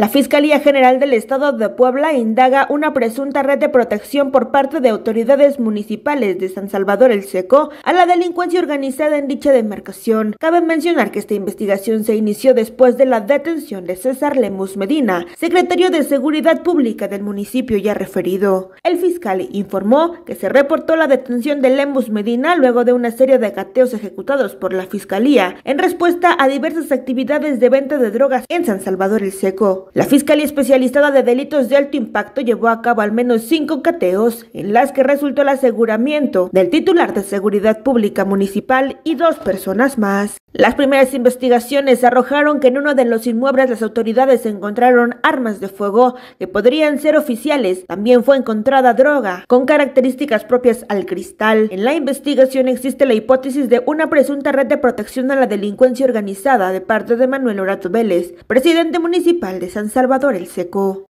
La Fiscalía General del Estado de Puebla indaga una presunta red de protección por parte de autoridades municipales de San Salvador el Seco a la delincuencia organizada en dicha demarcación. Cabe mencionar que esta investigación se inició después de la detención de César Lemus Medina, secretario de Seguridad Pública del municipio ya referido. El fiscal informó que se reportó la detención de Lemus Medina luego de una serie de cateos ejecutados por la Fiscalía en respuesta a diversas actividades de venta de drogas en San Salvador el Seco. La Fiscalía Especializada de Delitos de Alto Impacto llevó a cabo al menos cinco cateos en las que resultó el aseguramiento del titular de Seguridad Pública Municipal y dos personas más. Las primeras investigaciones arrojaron que en uno de los inmuebles las autoridades encontraron armas de fuego que podrían ser oficiales. También fue encontrada droga con características propias al cristal. En la investigación existe la hipótesis de una presunta red de protección a la delincuencia organizada de parte de Manuel Orato Vélez, presidente municipal de San San Salvador el Seco.